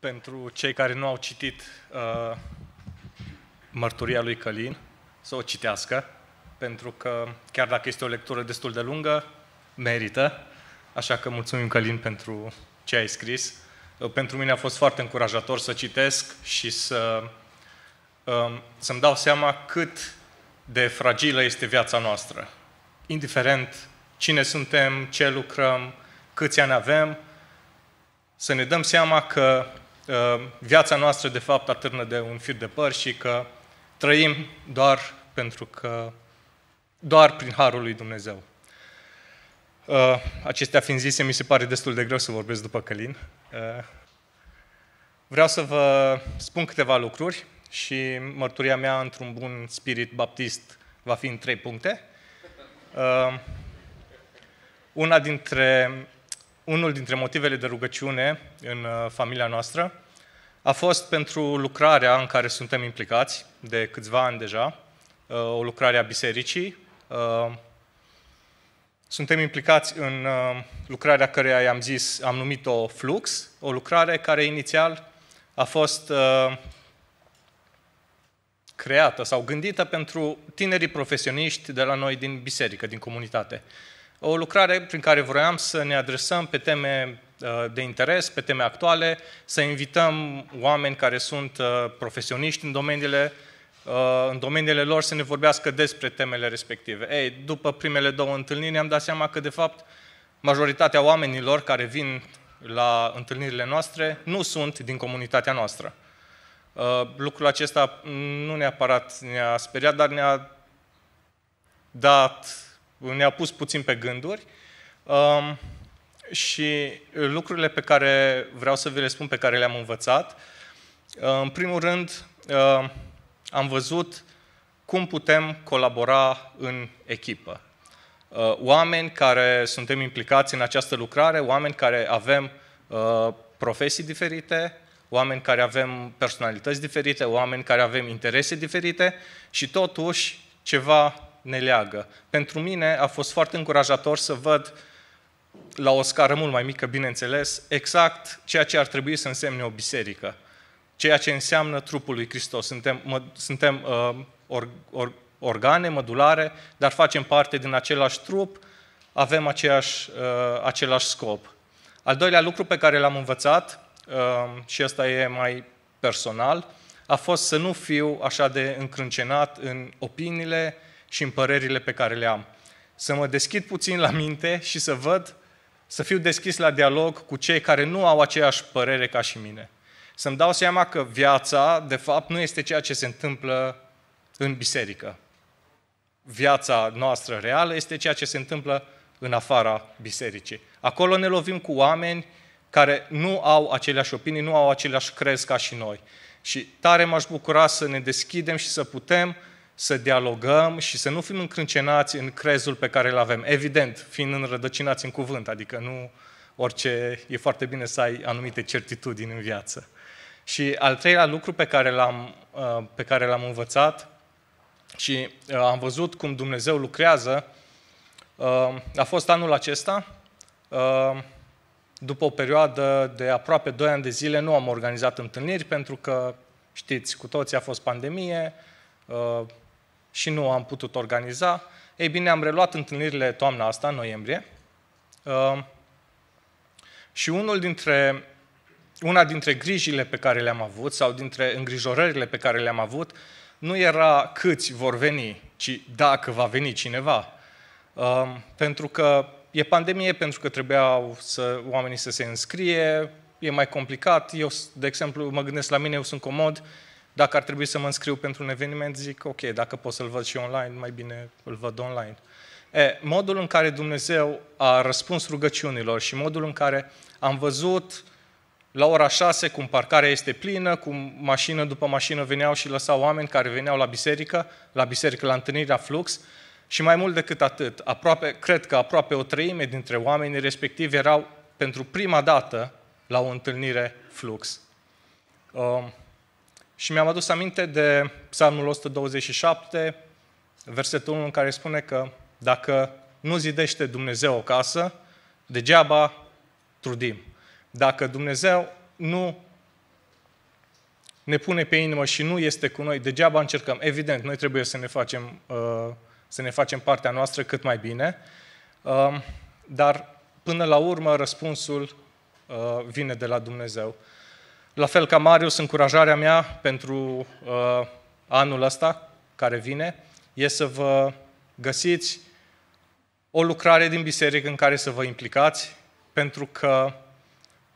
pentru cei care nu au citit uh, mărturia lui Călin, să o citească, pentru că chiar dacă este o lectură destul de lungă, merită. Așa că mulțumim, Călin, pentru ce ai scris. Uh, pentru mine a fost foarte încurajator să citesc și să, uh, să-mi dau seama cât de fragilă este viața noastră. Indiferent cine suntem, ce lucrăm, câți ani avem, să ne dăm seama că Ehm, viața noastră, de fapt, atârnă de un fir de păr și că trăim doar pentru că, doar prin harul lui Dumnezeu. Ehm, acestea fiind zise, mi se pare destul de greu să vorbesc după Călin. Ehm, vreau să vă spun câteva lucruri și mărturia mea într-un bun spirit baptist va fi în trei puncte. Una dintre, unul dintre motivele de rugăciune în eh, familia noastră a fost pentru lucrarea în care suntem implicați de câțiva ani deja, uh, o lucrare a bisericii. Uh, suntem implicați în uh, lucrarea care i-am zis, am numit-o Flux, o lucrare care inițial a fost creată sau gândită pentru tinerii profesioniști de la noi din biserică, din comunitate. O lucrare prin care vroiam să ne adresăm pe teme Uh, de interes, pe teme actuale, să invităm oameni care sunt uh, profesioniști în domeniile, uh, în domeniile lor să ne vorbească despre temele respective. Ei, după primele două întâlniri am dat seama că, de fapt, majoritatea oamenilor care vin la întâlnirile noastre nu sunt din comunitatea noastră. Lucrul acesta nu neapărat ne-a speriat, dar ne-a dat, ne-a pus puțin pe gânduri. Um, și uh, lucrurile pe care vreau să vi le spun, pe care le-am învățat, uh, în primul rând, uh, am văzut cum putem colabora în echipă. Oameni care suntem implicați în această lucrare, oameni care avem profesii diferite, oameni care avem personalități diferite, oameni care avem interese diferite și totuși ceva ne leagă. Pentru mine a fost foarte încurajator să văd la o scară mult mai mică, bineînțeles, exact ceea ce ar trebui să însemne o biserică, ceea ce înseamnă trupul lui Hristos. Suntem, mă, suntem uh, or, or, organe, mădulare, dar facem parte din același trup, avem aceeași, uh, același scop. Al doilea lucru pe care l-am învățat, uh, și ăsta e mai personal, a fost să nu fiu așa de încrâncenat în opiniile și în părerile pe care le am. Să mă deschid puțin la minte și să văd să fiu deschis la dialog cu cei care nu au aceeași părere ca și mine. Să-mi dau seama că viața, de fapt, nu este ceea ce se întâmplă în biserică. Viața noastră reală este ceea ce se întâmplă în afara bisericii. Acolo ne lovim cu oameni care nu au aceleași opinii, nu au aceleași crezi ca și noi. Și tare m-aș bucura să ne deschidem și să putem să dialogăm și să nu fim încrâncenați în crezul pe care îl avem. Evident, fiind înrădăcinați în cuvânt, adică nu orice, e foarte bine să ai anumite certitudini în viață. Și al treilea lucru pe care l-am, uh, pe care l-am învățat și uh, am văzut cum Dumnezeu lucrează, uh, a fost anul acesta, după o perioadă de aproape 2 ani de zile nu am organizat întâlniri pentru că, știți, cu toții a fost pandemie, și nu am putut organiza. Ei bine, am reluat întâlnirile toamna asta, în noiembrie, uh, și unul dintre, una dintre grijile pe care le-am avut sau dintre îngrijorările pe care le-am avut nu era câți vor veni, ci dacă va veni cineva. Uh, pentru că e pandemie, pentru că trebuiau să, oamenii să se înscrie, e mai complicat. Eu, de exemplu, mă gândesc la mine, eu sunt comod, dacă ar trebui să mă înscriu pentru un eveniment, zic, ok, dacă pot să-l văd și online, mai bine îl văd online. E, modul în care Dumnezeu a răspuns rugăciunilor și modul în care am văzut la ora 6 cum parcarea este plină, cum mașină după mașină veneau și lăsau oameni care veneau la biserică, la biserică, la întâlnirea Flux, și mai mult decât atât, aproape, cred că aproape o treime dintre oamenii respectivi erau pentru prima dată la o întâlnire Flux. Um, și mi-am adus aminte de Psalmul 127, versetul 1 în care spune că dacă nu zidește Dumnezeu o casă, degeaba trudim. Dacă Dumnezeu nu ne pune pe inimă și nu este cu noi, degeaba încercăm. Evident, noi trebuie să ne facem, uh, să ne facem partea noastră cât mai bine, um, dar până la urmă răspunsul uh, vine de la Dumnezeu. La fel ca Marius, încurajarea mea pentru uh, anul ăsta care vine e să vă găsiți o lucrare din biserică în care să vă implicați, pentru că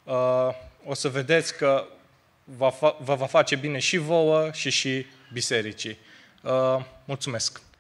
uh, o să vedeți că vă va face bine și vouă și și bisericii. Uh, mulțumesc!